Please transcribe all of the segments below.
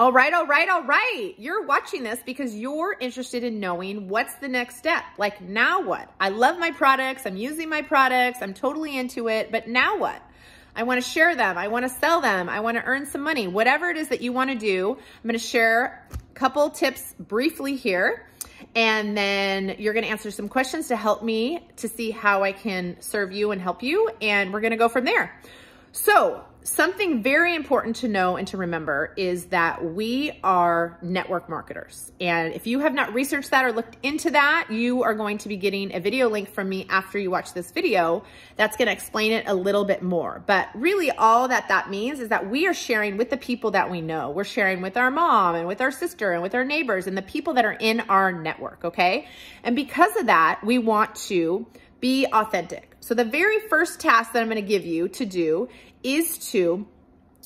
All right, all right, all right. You're watching this because you're interested in knowing what's the next step. Like, now what? I love my products. I'm using my products. I'm totally into it. But now what? I want to share them. I want to sell them. I want to earn some money. Whatever it is that you want to do, I'm going to share a couple tips briefly here. And then you're going to answer some questions to help me to see how I can serve you and help you. And we're going to go from there. So something very important to know and to remember is that we are network marketers. And if you have not researched that or looked into that, you are going to be getting a video link from me after you watch this video that's going to explain it a little bit more. But really all that that means is that we are sharing with the people that we know. We're sharing with our mom and with our sister and with our neighbors and the people that are in our network, okay? And because of that, we want to be authentic. So the very first task that I'm gonna give you to do is to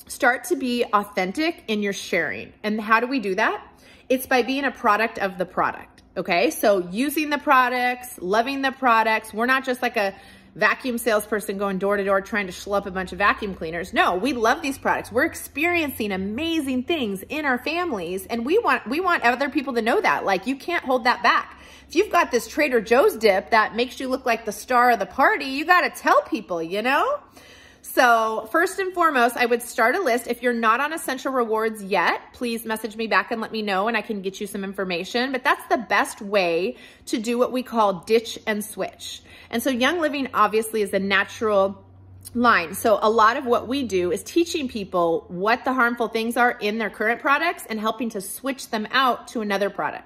start to be authentic in your sharing. And how do we do that? It's by being a product of the product, okay? So using the products, loving the products. We're not just like a vacuum salesperson going door to door trying to schlup a bunch of vacuum cleaners. No, we love these products. We're experiencing amazing things in our families and we want we want other people to know that. Like you can't hold that back. If you've got this Trader Joe's dip that makes you look like the star of the party, you got to tell people, you know? So first and foremost, I would start a list. If you're not on Essential Rewards yet, please message me back and let me know and I can get you some information. But that's the best way to do what we call ditch and switch. And so Young Living obviously is a natural line. So a lot of what we do is teaching people what the harmful things are in their current products and helping to switch them out to another product.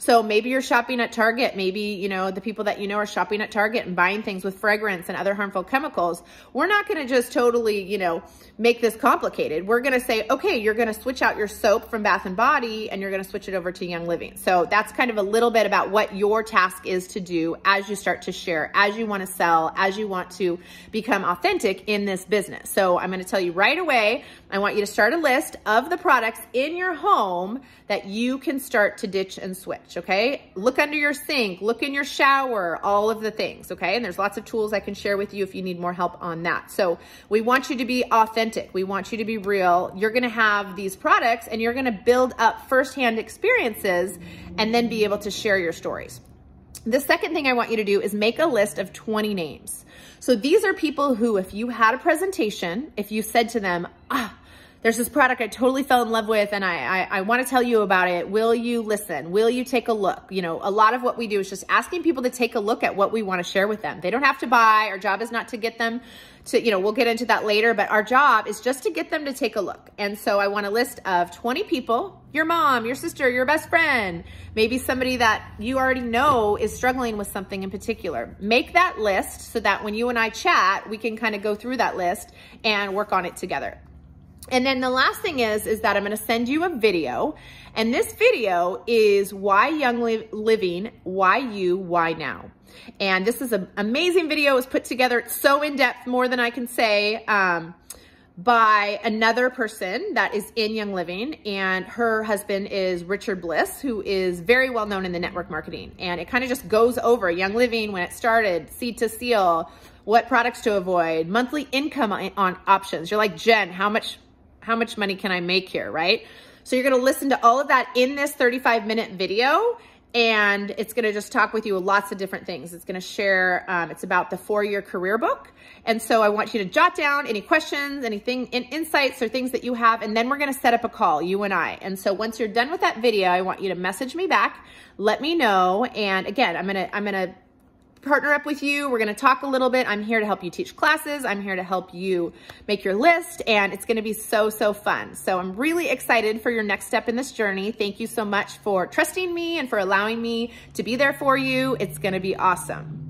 So maybe you're shopping at Target. Maybe, you know, the people that you know are shopping at Target and buying things with fragrance and other harmful chemicals. We're not going to just totally, you know, make this complicated. We're going to say, okay, you're going to switch out your soap from Bath and Body and you're going to switch it over to Young Living. So that's kind of a little bit about what your task is to do as you start to share, as you want to sell, as you want to become authentic in this business. So I'm going to tell you right away, I want you to start a list of the products in your home that you can start to ditch and switch okay? Look under your sink, look in your shower, all of the things, okay? And there's lots of tools I can share with you if you need more help on that. So we want you to be authentic. We want you to be real. You're gonna have these products and you're gonna build up firsthand experiences and then be able to share your stories. The second thing I want you to do is make a list of 20 names. So these are people who, if you had a presentation, if you said to them, ah, there's this product I totally fell in love with and I, I, I want to tell you about it. Will you listen? Will you take a look? You know, a lot of what we do is just asking people to take a look at what we want to share with them. They don't have to buy. Our job is not to get them to, you know, we'll get into that later, but our job is just to get them to take a look. And so I want a list of 20 people, your mom, your sister, your best friend, maybe somebody that you already know is struggling with something in particular. Make that list so that when you and I chat, we can kind of go through that list and work on it together. And then the last thing is, is that I'm gonna send you a video. And this video is Why Young Liv Living, Why You, Why Now. And this is an amazing video. It was put together, it's so in-depth, more than I can say, um, by another person that is in Young Living. And her husband is Richard Bliss, who is very well known in the network marketing. And it kind of just goes over Young Living, when it started, seed to seal, what products to avoid, monthly income on options. You're like, Jen, how much how much money can I make here, right? So you're gonna listen to all of that in this 35 minute video and it's gonna just talk with you lots of different things. It's gonna share, um, it's about the four-year career book. And so I want you to jot down any questions, anything, in insights or things that you have, and then we're gonna set up a call, you and I. And so once you're done with that video, I want you to message me back, let me know, and again, I'm gonna, I'm gonna partner up with you. We're going to talk a little bit. I'm here to help you teach classes. I'm here to help you make your list and it's going to be so, so fun. So I'm really excited for your next step in this journey. Thank you so much for trusting me and for allowing me to be there for you. It's going to be awesome.